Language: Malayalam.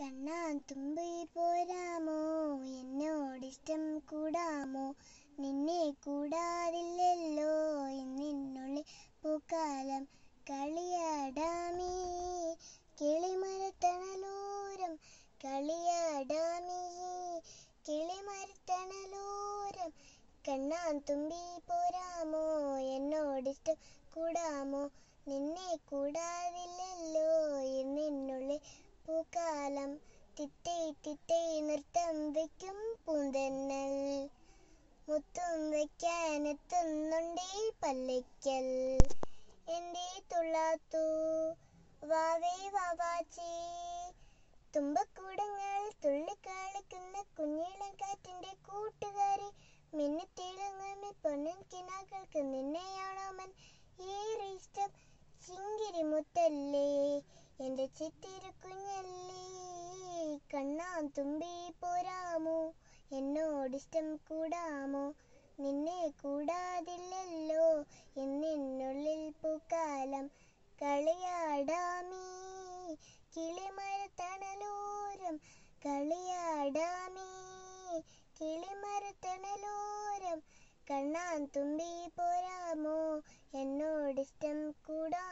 കണ്ണാൻ തുമ്പി പോരാമോ എന്നോടിഷ്ടം കൂടാമോ നിന്നെ കൂടാതില്ലല്ലോ എന്നിന്നുള്ളിൽ പൂക്കാലം കളിയാടാമേ കിളിമരത്തണലോരം കളിയാടാമേ കിളിമരത്തണലോരം കണ്ണാൻ തുമ്പി പോരാമോ എന്നോടിഷ്ടം കൂടാമോ നിന്നെ കൂടാതില്ല കാലം തിത്തൈ തിത്തൈ നൃത്തം വയ്ക്കും പൂന്തന്നൽ മുത്തും വയ്ക്കാനെത്തുന്നുണ്ടേ പല്ലയ്ക്കൽ എന്റെ തുള്ളാത്തു വാവേ വാവാച്ചി തുമ്പക്കൂടങ്ങൾ തുള്ളിക്കളിക്കുന്ന കുഞ്ഞിളം കാറ്റിൻ്റെ കൂട്ടുകാരി മിന്നത്തിളങ്ങുന്ന പൊന്നൻ കിനാക്കൾക്ക് നിന്നെയാണോമൻ ഏറെ ഇഷ്ടം ചിങ്കിരി മുത്തല്ലേ എന്റെ ചിത്തിരി കണ്ണാ തുമ്പി പോരാമോ എന്നോടിഷ്ടം കൂടാമോ നിന്നെ കൂടാതില്ലല്ലോ എന്നുള്ളിൽ പൂക്കാലം കളിയാടാമീ കിളിമരത്തണലോരം കളിയാടാമീ കിളിമരത്തണലോരം കണ്ണാൻ തുമ്പി പോരാമോ എന്നോടിഷ്ടം കൂടാ